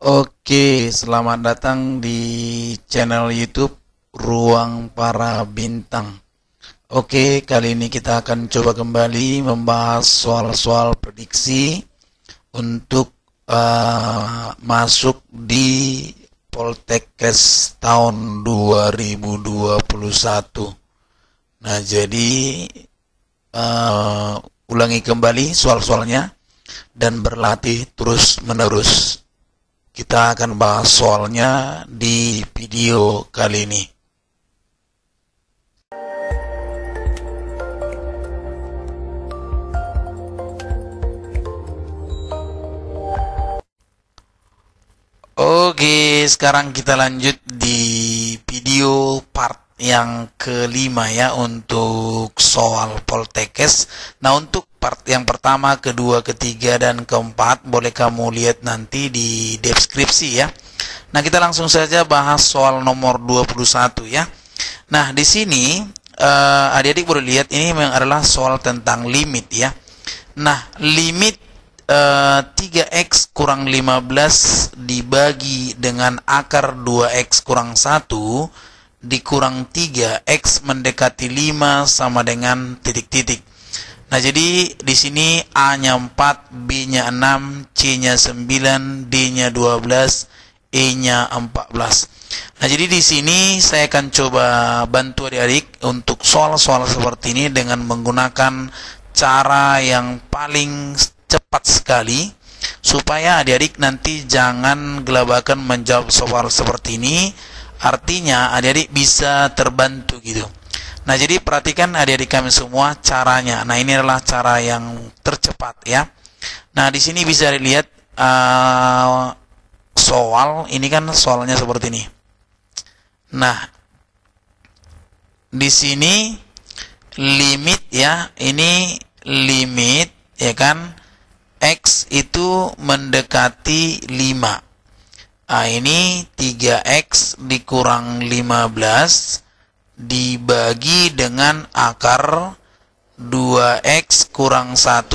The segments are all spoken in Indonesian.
Oke, selamat datang di channel YouTube Ruang Para Bintang. Oke, kali ini kita akan coba kembali membahas soal-soal prediksi untuk uh, masuk di Poltekkes tahun 2021. Nah, jadi uh, ulangi kembali soal-soalnya dan berlatih terus-menerus kita akan bahas soalnya di video kali ini. Oke, sekarang kita lanjut di video part yang kelima ya untuk soal poltekes. Nah, untuk part yang pertama, kedua, ketiga, dan keempat boleh kamu lihat nanti di deskripsi ya. Nah, kita langsung saja bahas soal nomor 21 ya. Nah, di sini uh, adik-adik boleh lihat ini memang adalah soal tentang limit ya. Nah, limit uh, eh, 3x kurang 15 dibagi dengan akar 2x kurang 1 dikurang 3x mendekati 5 sama dengan titik-titik. Nah, jadi di sini A-nya 4, B-nya 6, C-nya 9, D-nya 12, E-nya 14. Nah, jadi di sini saya akan coba bantu adik-adik untuk soal-soal seperti ini dengan menggunakan cara yang paling cepat sekali supaya adik-adik nanti jangan gelabakan menjawab soal seperti ini Artinya adik-adik bisa terbantu gitu. Nah, jadi perhatikan adik-adik kami semua caranya. Nah, ini adalah cara yang tercepat ya. Nah, di sini bisa dilihat uh, soal, ini kan soalnya seperti ini. Nah, di sini limit ya, ini limit ya kan x itu mendekati 5 A ah, ini 3X dikurang 15 dibagi dengan akar 2X kurang 1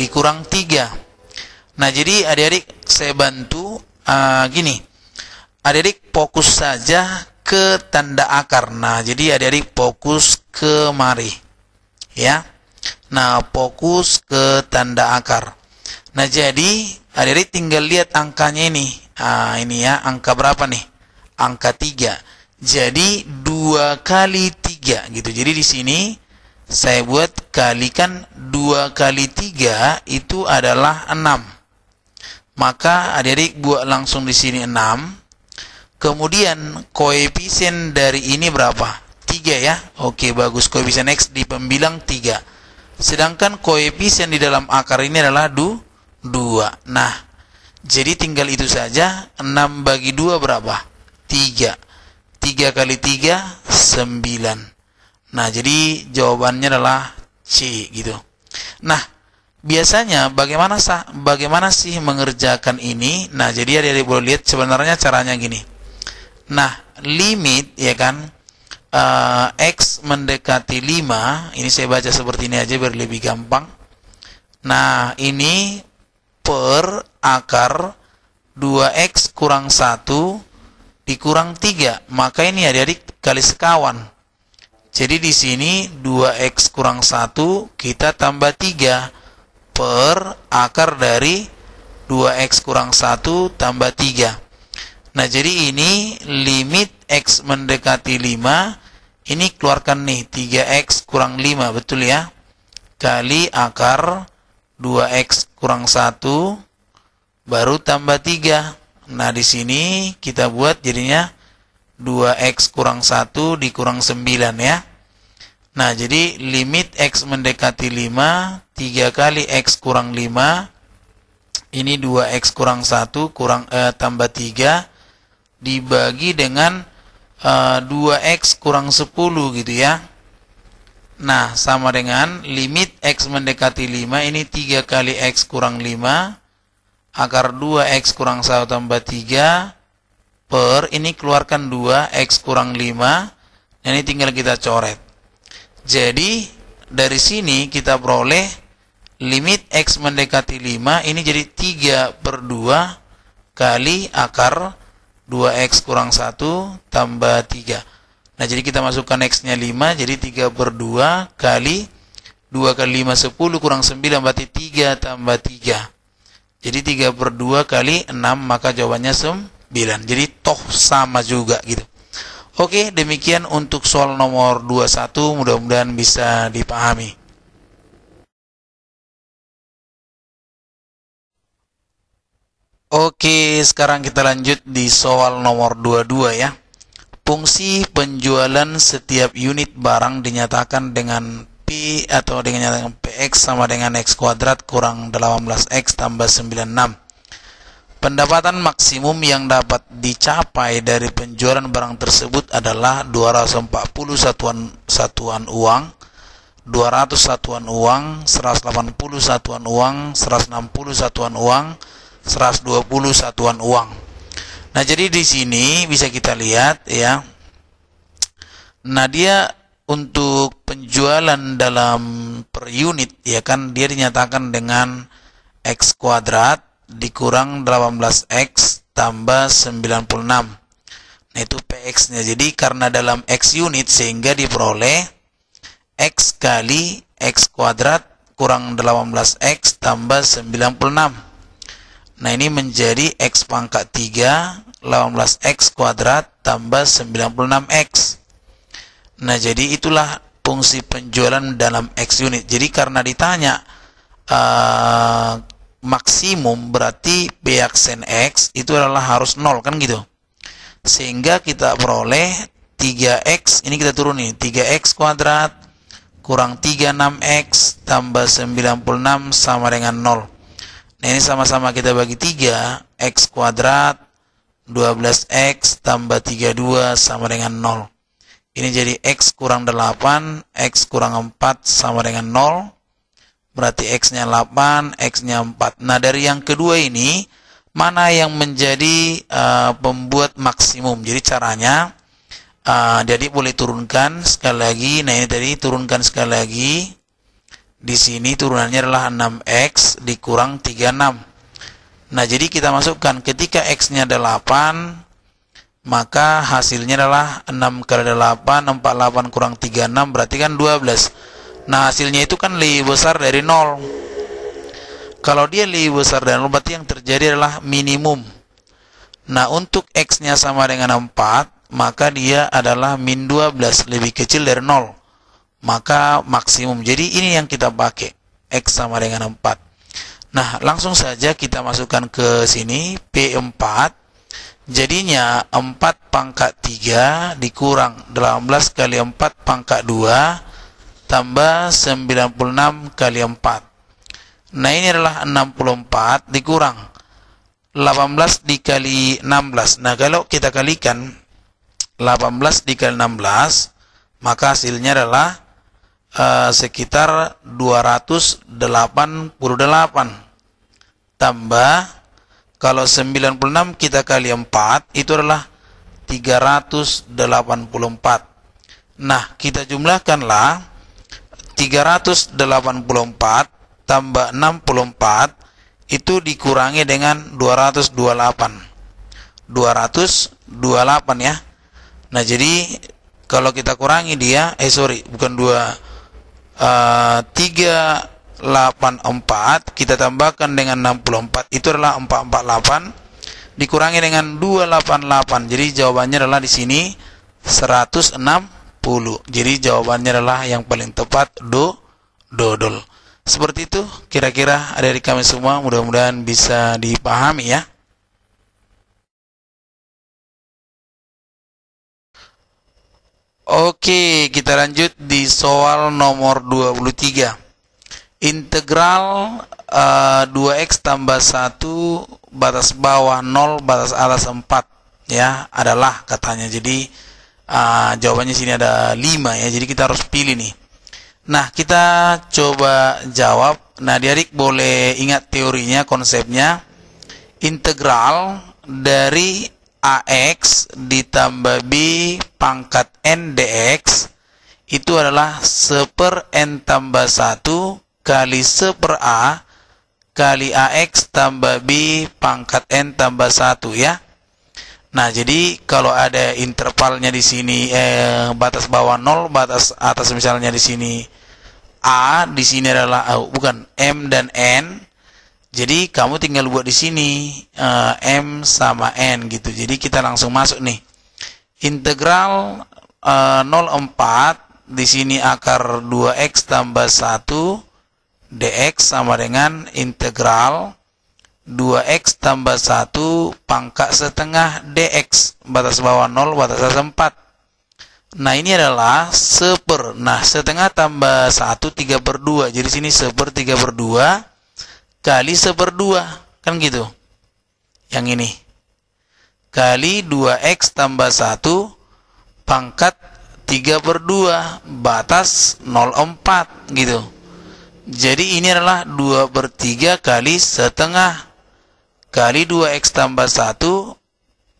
dikurang 3. Nah, jadi adik-adik saya bantu uh, gini. Adik-adik fokus saja ke tanda akar. Nah, jadi adik-adik fokus ke mari. Ya. Nah, fokus ke tanda akar. Nah, jadi adik-adik tinggal lihat angkanya ini Ah, ini ya, angka berapa nih? Angka 3. Jadi 2 kali 3 gitu. Jadi di sini saya buat kalikan 2 kali 3 itu adalah 6. Maka adik-adik buat langsung di sini 6. Kemudian koefisien dari ini berapa? 3 ya. Oke, bagus. Koefisien X di pembilang 3. Sedangkan koefisien di dalam akar ini adalah 2. Nah, jadi tinggal itu saja 6 bagi 2 berapa? 3 3 kali 3 9 Nah jadi jawabannya adalah C gitu Nah biasanya bagaimana sah, bagaimana sih mengerjakan ini Nah jadi ada yang boleh lihat sebenarnya caranya gini Nah limit ya kan uh, X mendekati 5 Ini saya baca seperti ini aja biar lebih gampang Nah ini per akar 2x kurang 1 dikurang 3. Maka ini ya dari kali sekawan. Jadi di sini 2x kurang 1 kita tambah 3 per akar dari 2x kurang 1 tambah 3. Nah jadi ini limit x mendekati 5 ini keluarkan nih 3x kurang 5 betul ya kali akar 2x kurang 1 baru tambah 3. Nah, di sini kita buat jadinya 2x kurang 1 dikurang 9 ya. Nah, jadi limit x mendekati 5, 3 kali x kurang 5, ini 2x kurang 1 kurang, eh, tambah 3, dibagi dengan eh, 2x kurang 10 gitu ya. Nah, sama dengan limit X mendekati 5, ini 3 kali X kurang 5, akar 2X kurang 1 tambah 3, per, ini keluarkan 2X kurang 5, ini tinggal kita coret. Jadi, dari sini kita peroleh limit X mendekati 5, ini jadi 3 per 2 kali akar 2X kurang 1 tambah 3. Nah, jadi kita masukkan x-nya 5, jadi 3 per 2 kali 2 kali 5, 10, kurang 9, berarti 3 tambah 3. Jadi 3 per 2 kali 6, maka jawabannya 9. Jadi toh sama juga gitu. Oke, demikian untuk soal nomor 21, mudah-mudahan bisa dipahami. Oke, sekarang kita lanjut di soal nomor 22 ya. Fungsi penjualan setiap unit barang dinyatakan dengan P atau dengan nyatakan PX sama dengan X kuadrat kurang 18X tambah 96. Pendapatan maksimum yang dapat dicapai dari penjualan barang tersebut adalah 240 satuan satuan uang, 200 satuan uang, 180 satuan uang, 160 satuan uang, 120 satuan uang. Nah, jadi di sini bisa kita lihat ya. Nah, dia untuk penjualan dalam per unit ya kan dia dinyatakan dengan x kuadrat dikurang 18x tambah 96. Nah, itu px-nya. Jadi karena dalam x unit sehingga diperoleh x kali x kuadrat kurang 18x tambah 96. Nah, ini menjadi x pangkat 3 18x kuadrat tambah 96x nah jadi itulah fungsi penjualan dalam x unit jadi karena ditanya uh, maksimum berarti b x itu adalah harus 0 kan gitu sehingga kita peroleh 3x ini kita turun nih 3x kuadrat kurang 36x tambah 96 sama dengan 0 nah ini sama-sama kita bagi 3 x kuadrat 12x tambah 32 sama dengan 0. Ini jadi x kurang 8, x kurang 4 sama dengan 0. Berarti x-nya 8, x-nya 4. Nah, dari yang kedua ini, mana yang menjadi uh, pembuat maksimum? Jadi caranya, uh, jadi boleh turunkan sekali lagi. Nah, ini tadi turunkan sekali lagi. Di sini turunannya adalah 6x dikurang 36. Nah, jadi kita masukkan ketika X-nya 8, maka hasilnya adalah 6 kali 8, 48 kurang 36, berarti kan 12. Nah, hasilnya itu kan lebih besar dari 0. Kalau dia lebih besar dari 0, berarti yang terjadi adalah minimum. Nah, untuk X-nya sama dengan 4, maka dia adalah min 12, lebih kecil dari 0. Maka maksimum. Jadi, ini yang kita pakai. X sama dengan 4. Nah, langsung saja kita masukkan ke sini P4. Jadinya 4 pangkat 3 dikurang 18 kali 4 pangkat 2 tambah 96 kali 4. Nah, ini adalah 64 dikurang 18 dikali 16. Nah, kalau kita kalikan 18 dikali 16 maka hasilnya adalah uh, sekitar 288 tambah kalau 96 kita kali 4 itu adalah 384 nah kita jumlahkanlah 384 tambah 64 itu dikurangi dengan 228 228 ya nah jadi kalau kita kurangi dia eh sorry bukan 2 uh, 3 84 kita tambahkan dengan 64 itu adalah 448 dikurangi dengan 288 jadi jawabannya adalah di sini 160 jadi jawabannya adalah yang paling tepat do dodol seperti itu kira-kira ada di kami semua mudah-mudahan bisa dipahami ya Oke, kita lanjut di soal nomor 23 integral uh, eh, 2x tambah 1 batas bawah 0 batas atas 4 ya adalah katanya jadi uh, jawabannya sini ada 5 ya jadi kita harus pilih nih nah kita coba jawab nah diarik boleh ingat teorinya konsepnya integral dari AX ditambah B pangkat N dx itu adalah seper N tambah 1 kali seper A kali AX tambah B pangkat N tambah 1 ya. Nah, jadi kalau ada intervalnya di sini eh, batas bawah 0, batas atas misalnya di sini A, di sini adalah oh, bukan M dan N. Jadi kamu tinggal buat di sini eh, M sama N gitu. Jadi kita langsung masuk nih. Integral eh, 04 di sini akar 2x tambah 1 dx sama dengan integral 2x tambah 1 pangkat setengah dx batas bawah 0 batas atas 4 nah ini adalah seper nah setengah tambah 1 3 per 2 jadi sini seper 3 per 2 kali seper 2 kan gitu yang ini kali 2x tambah 1 pangkat 3 per 2 batas 0,4 gitu jadi ini adalah 2 per 3 kali setengah kali 2x tambah 1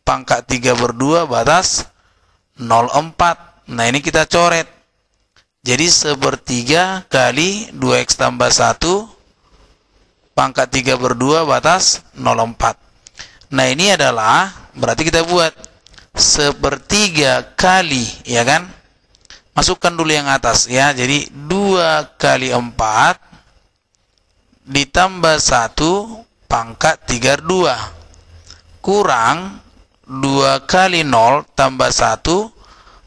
pangkat 3 per 2 batas 0,4. Nah ini kita coret. Jadi 1 per 3 kali 2x tambah 1 pangkat 3 per 2 batas 0,4. Nah ini adalah berarti kita buat 1 per 3 kali ya kan masukkan dulu yang atas ya jadi 2 kali 4 ditambah 1 pangkat 32 kurang 2 kali 0 tambah 1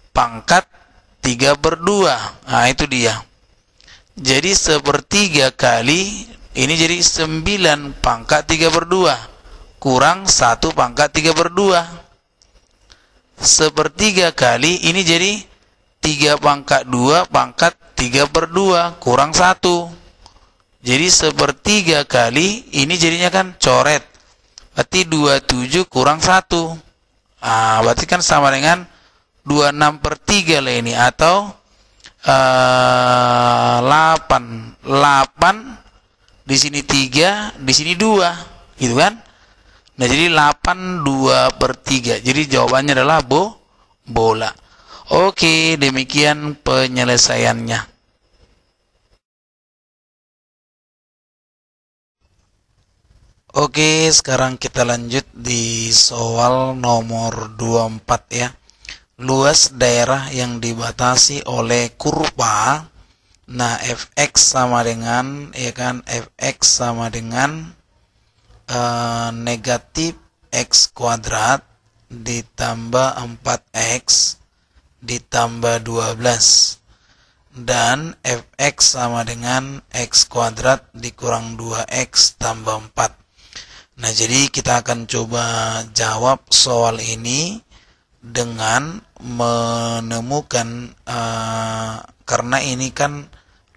pangkat 3 berdua nah itu dia jadi sepertiga kali ini jadi 9 pangkat 3 berdua kurang 1 pangkat 3 berdua sepertiga kali ini jadi 3 pangkat 2 pangkat 3 per 2 kurang 1 jadi sepertiga kali ini jadinya kan coret berarti 27 kurang 1 nah, berarti kan sama dengan 26 per 3 lah ini atau uh, 8 8 di sini 3 di sini 2 gitu kan nah jadi 8 2 per 3 jadi jawabannya adalah bo, bola Oke, demikian penyelesaiannya. Oke, sekarang kita lanjut di soal nomor 24 ya. Luas daerah yang dibatasi oleh kurva. Nah, fx sama dengan ya kan fx sama dengan e, negatif x kuadrat ditambah 4x ditambah 12 dan fx sama dengan x kuadrat dikurang 2x tambah 4 nah jadi kita akan coba jawab soal ini dengan menemukan uh, karena ini kan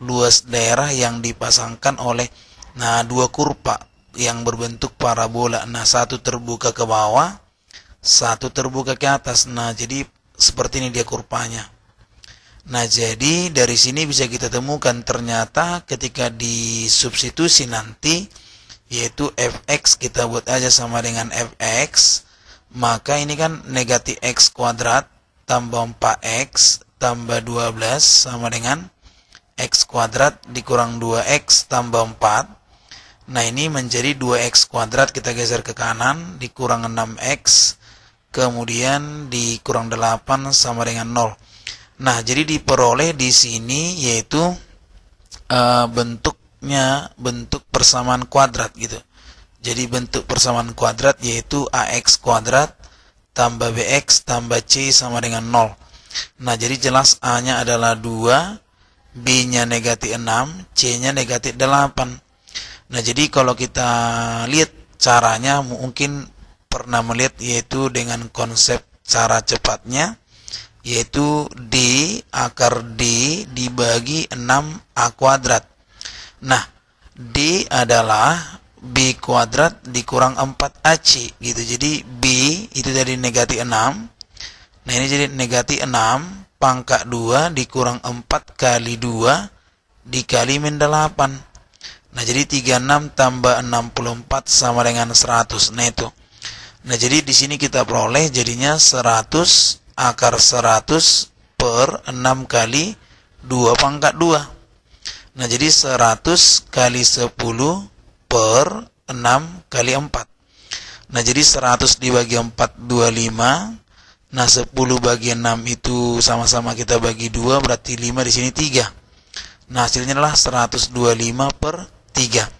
luas daerah yang dipasangkan oleh nah dua kurva yang berbentuk parabola nah satu terbuka ke bawah satu terbuka ke atas nah jadi seperti ini dia kurvanya. Nah, jadi dari sini bisa kita temukan ternyata ketika disubstitusi nanti yaitu fx kita buat aja sama dengan fx maka ini kan negatif x kuadrat tambah 4x tambah 12 sama dengan x kuadrat dikurang 2x tambah 4 nah ini menjadi 2x kuadrat kita geser ke kanan dikurang 6x kemudian dikurang 8 sama dengan 0. Nah, jadi diperoleh di sini yaitu e, bentuknya bentuk persamaan kuadrat gitu. Jadi bentuk persamaan kuadrat yaitu AX kuadrat tambah BX tambah C sama dengan 0. Nah, jadi jelas A-nya adalah 2, B-nya negatif 6, C-nya negatif 8. Nah, jadi kalau kita lihat caranya mungkin pernah melihat yaitu dengan konsep cara cepatnya yaitu D akar D dibagi 6A kuadrat nah D adalah B kuadrat dikurang 4AC gitu jadi B itu dari negatif 6 nah ini jadi negatif 6 pangkat 2 dikurang 4 kali 2 dikali min 8 nah jadi 36 tambah 64 sama dengan 100 nah itu Nah, jadi di sini kita peroleh jadinya 100 akar 100 per 6 kali 2 pangkat 2. Nah, jadi 100 kali 10 per 6 kali 4. Nah, jadi 100 dibagi 4 25. Nah, 10 bagi 6 itu sama-sama kita bagi 2, berarti 5 di sini 3. Nah, hasilnya adalah 125 per 3.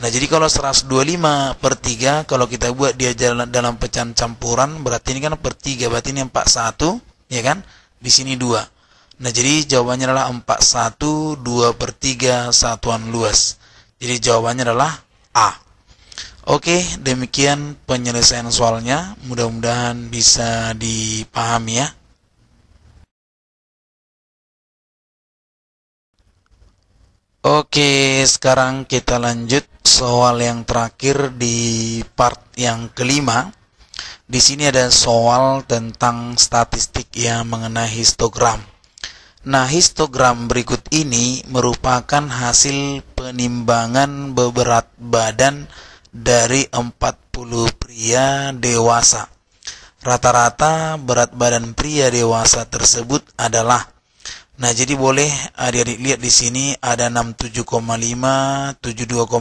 Nah jadi kalau 125 per 3 kalau kita buat dia jalan dalam pecahan campuran berarti ini kan per 3 berarti ini 41 ya kan di sini 2 Nah jadi jawabannya adalah 41 2 per 3 satuan luas Jadi jawabannya adalah A Oke demikian penyelesaian soalnya mudah-mudahan bisa dipahami ya Oke sekarang kita lanjut soal yang terakhir di part yang kelima. Di sini ada soal tentang statistik yang mengenai histogram. Nah, histogram berikut ini merupakan hasil penimbangan beberat badan dari 40 pria dewasa. Rata-rata berat badan pria dewasa tersebut adalah Nah, jadi boleh adik-adik lihat di sini ada 67,5, 72,5, 77,5,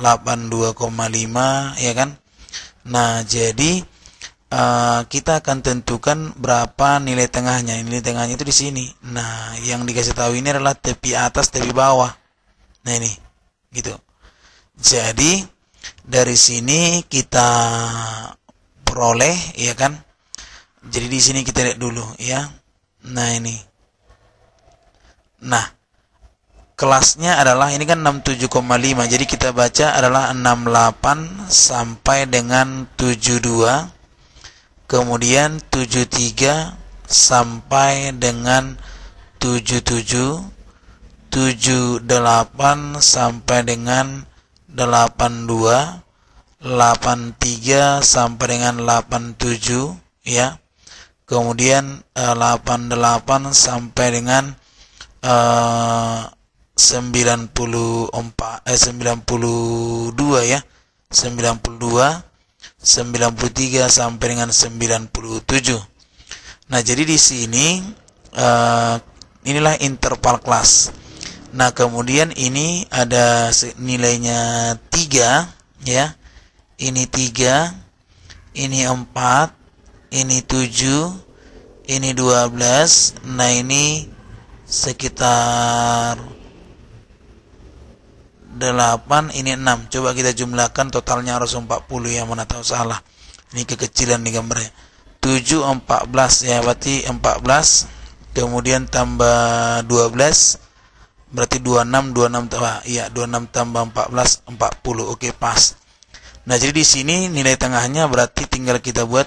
82,5 ya kan? Nah, jadi uh, kita akan tentukan berapa nilai tengahnya. Nilai tengahnya itu di sini. Nah, yang dikasih tahu ini adalah tepi atas, tepi bawah. Nah, ini. Gitu. Jadi dari sini kita peroleh ya kan? Jadi di sini kita lihat dulu ya. Nah ini. Nah, kelasnya adalah ini kan 67,5. Jadi kita baca adalah 68 sampai dengan 72. Kemudian 73 sampai dengan 77. 78 sampai dengan 82. 83 sampai dengan 87 ya kemudian uh, eh, 88 sampai dengan uh, 94 eh 92 eh, ya 92 93 sampai dengan 97 nah jadi di sini uh, inilah interval kelas nah kemudian ini ada nilainya 3 ya ini 3 ini 4 ini 7 ini 12 nah ini sekitar 8 ini 6 coba kita jumlahkan totalnya harus 40 ya mana tahu salah ini kekecilan nih gambarnya 7 14 ya berarti 14 kemudian tambah 12 berarti 26 26 tambah iya 26 tambah 14 40 oke pas nah jadi di sini nilai tengahnya berarti tinggal kita buat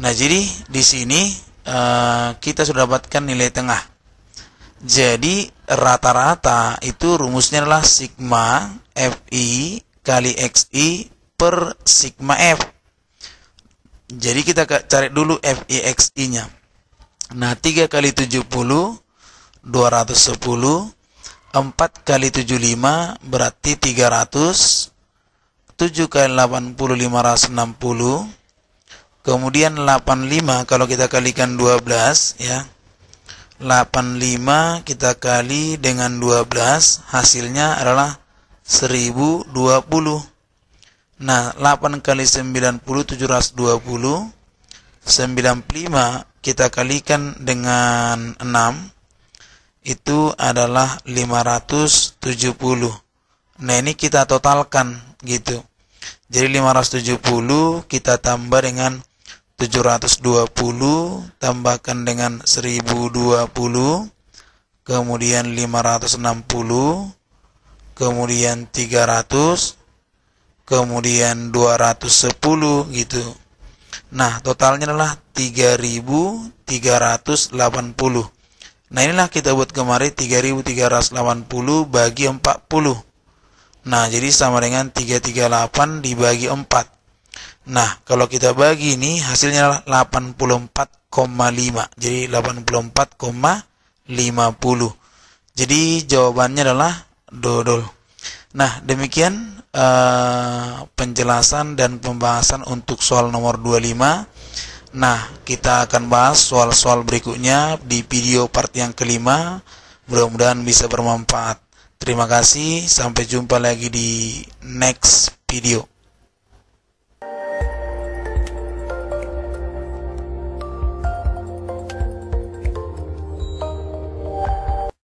Nah, jadi di sini uh, kita sudah dapatkan nilai tengah. Jadi rata-rata itu rumusnya adalah sigma FI kali XI per sigma F. Jadi kita cari dulu FI XI-nya. Nah, 3 kali 70 210 4 kali 75 berarti 300 7 kali 80 560 Kemudian 85 kalau kita kalikan 12 ya. 85 kita kali dengan 12 hasilnya adalah 1020. Nah, 8 kali 90 720. 95 kita kalikan dengan 6 itu adalah 570. Nah, ini kita totalkan gitu. Jadi 570 kita tambah dengan 720 tambahkan dengan 1020 kemudian 560 kemudian 300 kemudian 210 gitu nah totalnya adalah 3380 nah inilah kita buat kemarin 3380 bagi 40 nah jadi sama dengan 338 dibagi 4 Nah, kalau kita bagi ini hasilnya 84,5. Jadi 84,50. Jadi jawabannya adalah dodol. Nah, demikian uh, penjelasan dan pembahasan untuk soal nomor 25. Nah, kita akan bahas soal-soal berikutnya di video part yang kelima. Mudah-mudahan bisa bermanfaat. Terima kasih, sampai jumpa lagi di next video.